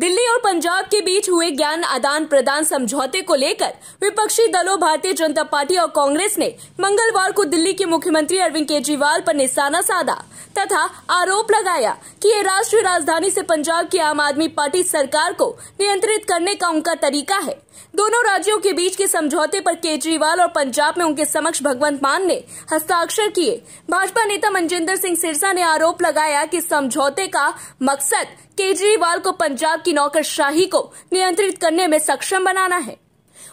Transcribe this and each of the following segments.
दिल्ली और पंजाब के बीच हुए ज्ञान आदान प्रदान समझौते को लेकर विपक्षी दलों भारतीय जनता पार्टी और कांग्रेस ने मंगलवार को दिल्ली के मुख्यमंत्री अरविंद केजरीवाल पर निशाना साधा तथा आरोप लगाया कि ये राष्ट्रीय राजधानी से पंजाब की आम आदमी पार्टी सरकार को नियंत्रित करने का उनका तरीका है दोनों राज्यों के बीच के समझौते पर केजरीवाल और पंजाब में उनके समक्ष भगवंत मान ने हस्ताक्षर किए भाजपा नेता मनजिंदर सिंह सिरसा ने आरोप लगाया कि समझौते का मकसद केजरीवाल को पंजाब की नौकरशाही को नियंत्रित करने में सक्षम बनाना है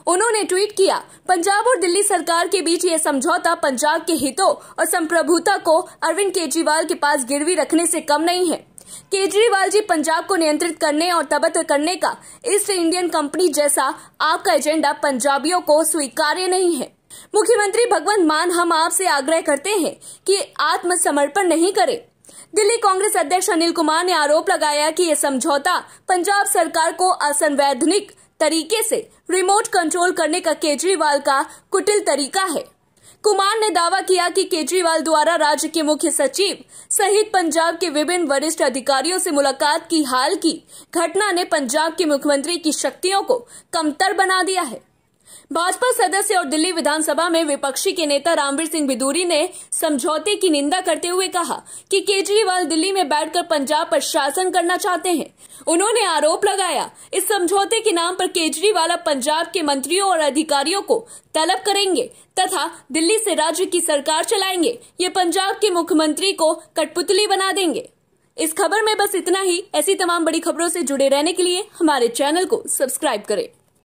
उन्होंने ट्वीट किया पंजाब और दिल्ली सरकार के बीच ये समझौता पंजाब के हितों और संप्रभुता को अरविंद केजरीवाल के पास गिरवी रखने से कम नहीं है केजरीवाल जी पंजाब को नियंत्रित करने और तबत करने का ईस्ट इंडियन कंपनी जैसा आपका एजेंडा पंजाबियों को स्वीकार्य नहीं है मुख्यमंत्री भगवंत मान हम आपसे आग्रह करते हैं कि आत्मसमर्पण नहीं करें दिल्ली कांग्रेस अध्यक्ष अनिल कुमार ने आरोप लगाया कि ये समझौता पंजाब सरकार को असंवैधानिक तरीके से रिमोट कंट्रोल करने का केजरीवाल का कुटिल तरीका है कुमार ने दावा किया कि केजरीवाल द्वारा राज्य के मुख्य सचिव सहित पंजाब के विभिन्न वरिष्ठ अधिकारियों से मुलाकात की हाल की घटना ने पंजाब के मुख्यमंत्री की शक्तियों को कमतर बना दिया है भाजपा सदस्य और दिल्ली विधानसभा में विपक्षी के नेता रामवीर सिंह भिदूरी ने समझौते की निंदा करते हुए कहा कि केजरीवाल दिल्ली में बैठकर पंजाब पर शासन करना चाहते हैं उन्होंने आरोप लगाया इस समझौते के नाम पर केजरीवाल अब पंजाब के मंत्रियों और अधिकारियों को तलब करेंगे तथा दिल्ली से राज्य की सरकार चलाएंगे ये पंजाब के मुख्यमंत्री को कठपुतली बना देंगे इस खबर में बस इतना ही ऐसी तमाम बड़ी खबरों ऐसी जुड़े रहने के लिए हमारे चैनल को सब्सक्राइब करें